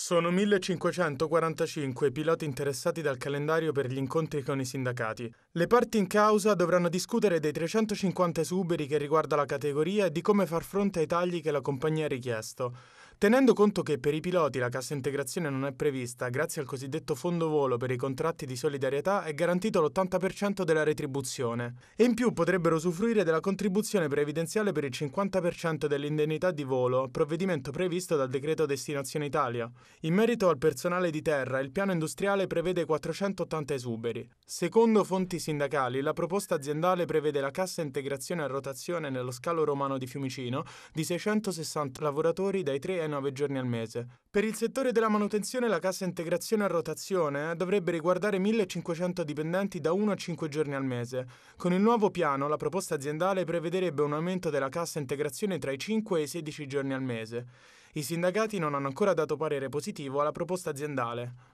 Sono 1545 i piloti interessati dal calendario per gli incontri con i sindacati. Le parti in causa dovranno discutere dei 350 esuberi che riguarda la categoria e di come far fronte ai tagli che la compagnia ha richiesto. Tenendo conto che per i piloti la cassa integrazione non è prevista, grazie al cosiddetto fondo volo per i contratti di solidarietà è garantito l'80% della retribuzione e in più potrebbero usufruire della contribuzione previdenziale per il 50% dell'indennità di volo, provvedimento previsto dal decreto Destinazione Italia. In merito al personale di terra, il piano industriale prevede 480 esuberi. Secondo fonti sindacali, la proposta aziendale prevede la cassa integrazione a rotazione nello scalo romano di Fiumicino di 660 lavoratori dai 3 ai 9 giorni al mese. Per il settore della manutenzione la cassa integrazione a rotazione eh, dovrebbe riguardare 1500 dipendenti da 1 a 5 giorni al mese. Con il nuovo piano la proposta aziendale prevederebbe un aumento della cassa integrazione tra i 5 e i 16 giorni al mese. I sindacati non hanno ancora dato parere positivo alla proposta aziendale.